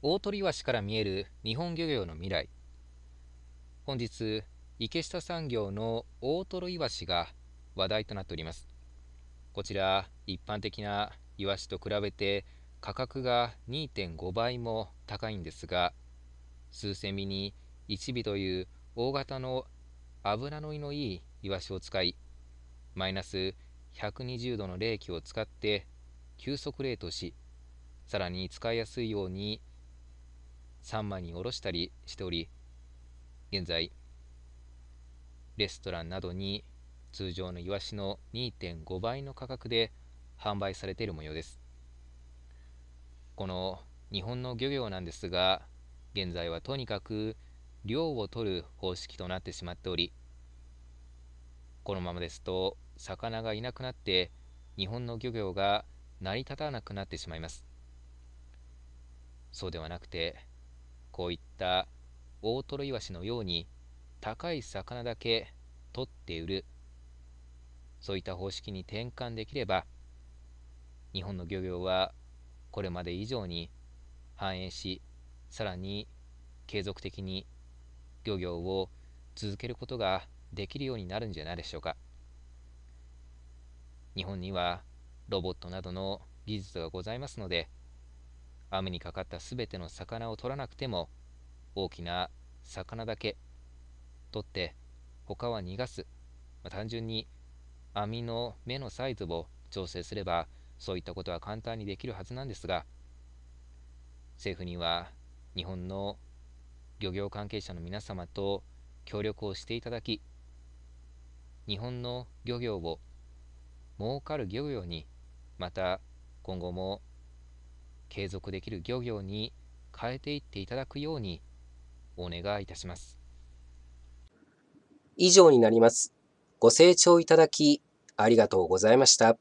大鳥橋から見える日本漁業の未来本日池下産業の大トイワシが話題となっておりますこちら一般的なイワシと比べて価格が2.5倍も高いんですが数千ミに1尾という大型の油のいのいいイワシを使いマイナス120度の冷気を使って急速冷凍しさらに使いやすいように三万に下ろしたりしており、現在、レストランなどに通常のイワシの2.5倍の価格で販売されている模様です。この日本の漁業なんですが、現在はとにかく量を取る方式となってしまっており、このままですと魚がいなくなって日本の漁業が成り立たなくなってしまいます。そうではなくてこういった大トロイワシのように高い魚だけ取って売るそういった方式に転換できれば日本の漁業はこれまで以上に繁栄しさらに継続的に漁業を続けることができるようになるんじゃないでしょうか日本にはロボットなどの技術がございますので雨にかかったすべての魚を取らなくても大きな魚だけ取って他は逃がす、まあ、単純に網の目のサイズを調整すればそういったことは簡単にできるはずなんですが政府には日本の漁業関係者の皆様と協力をしていただき日本の漁業を儲かる漁業にまた今後も継続できる漁業に変えていっていただくようにお願いいたします。以上になります。ご清聴いただきありがとうございました。